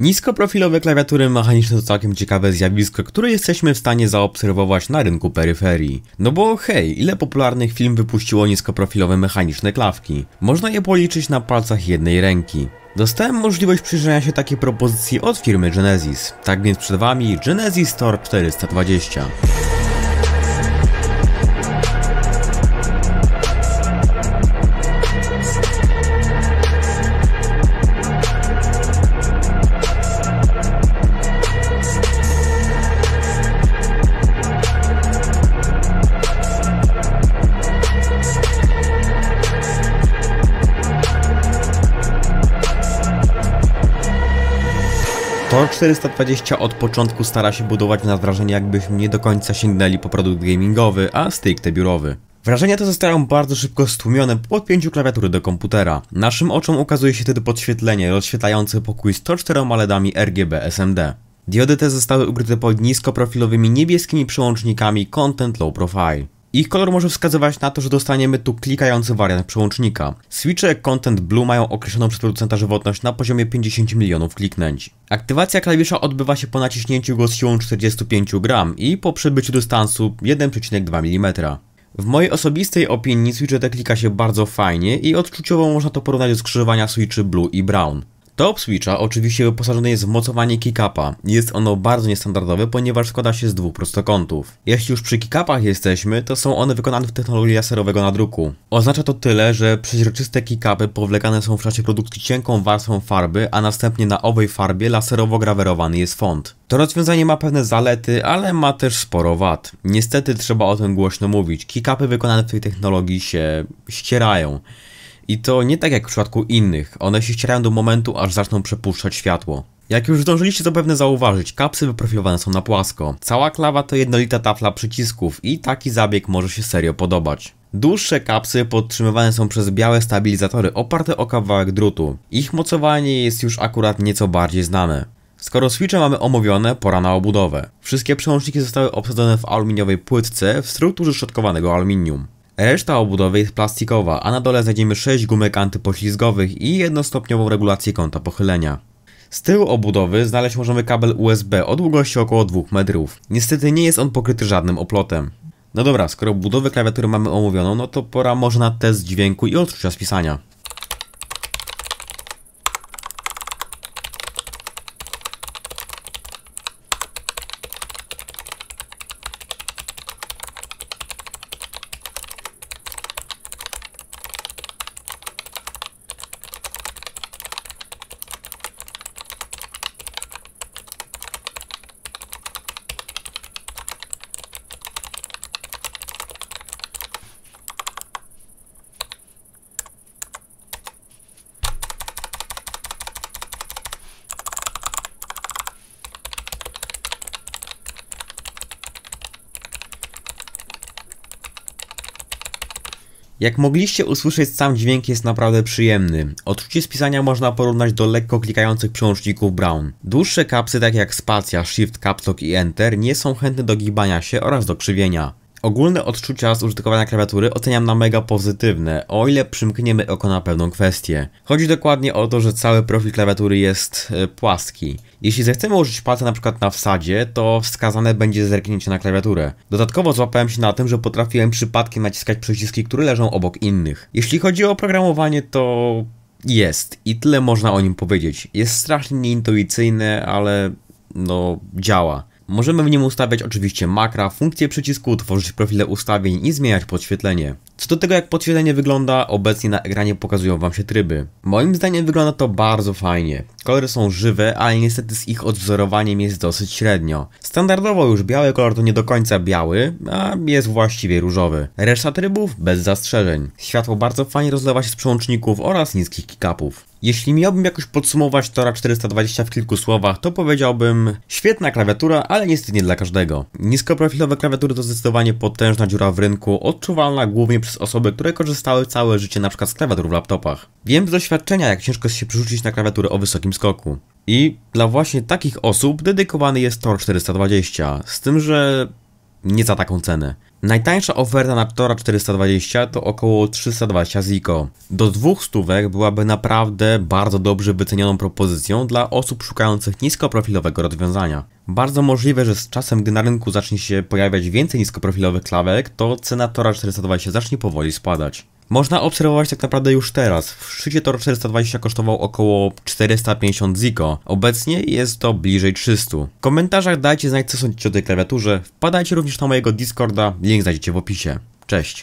Niskoprofilowe klawiatury mechaniczne to całkiem ciekawe zjawisko, które jesteśmy w stanie zaobserwować na rynku peryferii. No bo hej, ile popularnych film wypuściło niskoprofilowe mechaniczne klawki? Można je policzyć na palcach jednej ręki. Dostałem możliwość przyjrzenia się takiej propozycji od firmy Genesis, tak więc przed Wami Genesis Store 420. Tor 420 od początku stara się budować na wrażenie jakbyśmy nie do końca sięgnęli po produkt gamingowy, a stricte biurowy. Wrażenia te zostają bardzo szybko stłumione po podpięciu klawiatury do komputera. Naszym oczom ukazuje się wtedy podświetlenie rozświetlające pokój 104 LEDami RGB SMD. Diody te zostały ukryte pod niskoprofilowymi niebieskimi przełącznikami Content Low Profile. Ich kolor może wskazywać na to, że dostaniemy tu klikający wariant przełącznika. Switche Content Blue mają określoną przez producenta żywotność na poziomie 50 milionów kliknięć. Aktywacja klawisza odbywa się po naciśnięciu go z siłą 45 gram i po przebyciu dystansu 1,2 mm. W mojej osobistej opinii switche te klika się bardzo fajnie i odczuciowo można to porównać do skrzyżowania switchy Blue i Brown. Top Switcha oczywiście wyposażone jest w mocowanie kickapa. Jest ono bardzo niestandardowe, ponieważ składa się z dwóch prostokątów. Jeśli już przy kickapach jesteśmy, to są one wykonane w technologii laserowego nadruku. Oznacza to tyle, że przeźroczyste kickapy powlekane są w czasie produkcji cienką warstwą farby, a następnie na owej farbie laserowo grawerowany jest font. To rozwiązanie ma pewne zalety, ale ma też sporo wad. Niestety trzeba o tym głośno mówić. Kickapy wykonane w tej technologii się ścierają. I to nie tak jak w przypadku innych, one się ścierają do momentu, aż zaczną przepuszczać światło. Jak już zdążyliście zapewne zauważyć, kapsy wyprofilowane są na płasko. Cała klawa to jednolita tafla przycisków i taki zabieg może się serio podobać. Dłuższe kapsy podtrzymywane są przez białe stabilizatory oparte o kawałek drutu. Ich mocowanie jest już akurat nieco bardziej znane. Skoro switche mamy omówione, pora na obudowę. Wszystkie przełączniki zostały obsadzone w aluminiowej płytce w strukturze szczotkowanego aluminium. Reszta obudowy jest plastikowa, a na dole znajdziemy 6 gumek antypoślizgowych i jednostopniową regulację kąta pochylenia. Z tyłu obudowy znaleźć możemy kabel USB o długości około 2 metrów. Niestety nie jest on pokryty żadnym oplotem. No dobra, skoro budowę klawiatury mamy omówioną, no to pora może na test dźwięku i odczucia spisania. Jak mogliście usłyszeć, sam dźwięk jest naprawdę przyjemny. Odczucie spisania można porównać do lekko klikających przełączników Brown. Dłuższe kapsy, takie jak spacja, shift, capstock i enter, nie są chętne do gibania się oraz do krzywienia. Ogólne odczucia z użytkowania klawiatury oceniam na mega pozytywne, o ile przymkniemy oko na pewną kwestię. Chodzi dokładnie o to, że cały profil klawiatury jest e, płaski. Jeśli zechcemy użyć palca na przykład na wsadzie, to wskazane będzie zerknięcie na klawiaturę. Dodatkowo złapałem się na tym, że potrafiłem przypadkiem naciskać przyciski, które leżą obok innych. Jeśli chodzi o programowanie, to... Jest i tyle można o nim powiedzieć. Jest strasznie nieintuicyjne, ale no działa. Możemy w nim ustawiać oczywiście makra, funkcję przycisku, tworzyć profile ustawień i zmieniać podświetlenie. Co do tego jak podświetlenie wygląda, obecnie na ekranie pokazują Wam się tryby. Moim zdaniem wygląda to bardzo fajnie. Kolory są żywe, ale niestety z ich odwzorowaniem jest dosyć średnio. Standardowo już biały kolor to nie do końca biały, a jest właściwie różowy. Reszta trybów bez zastrzeżeń. Światło bardzo fajnie rozlewa się z przełączników oraz niskich kick-upów. Jeśli miałbym jakoś podsumować Tora 420 w kilku słowach, to powiedziałbym świetna klawiatura, ale niestety nie dla każdego. Niskoprofilowe klawiatury to zdecydowanie potężna dziura w rynku, odczuwalna głównie przez osoby, które korzystały całe życie np. z klawiatur w laptopach. Wiem z doświadczenia, jak ciężko się przerzucić na klawiaturę o wysokim skoku. I dla właśnie takich osób dedykowany jest Tor 420, z tym, że nie za taką cenę. Najtańsza oferta na Tora 420 to około 320 ziko. Do dwóch stówek byłaby naprawdę bardzo dobrze wycenioną propozycją dla osób szukających niskoprofilowego rozwiązania. Bardzo możliwe, że z czasem, gdy na rynku zacznie się pojawiać więcej niskoprofilowych klawek, to cena Tora 420 zacznie powoli spadać można obserwować tak naprawdę już teraz. W szczycie Tor 420 kosztował około 450 ziko, obecnie jest to bliżej 300. W komentarzach dajcie znać co sądzicie o tej klawiaturze, wpadajcie również na mojego Discorda, link znajdziecie w opisie. Cześć!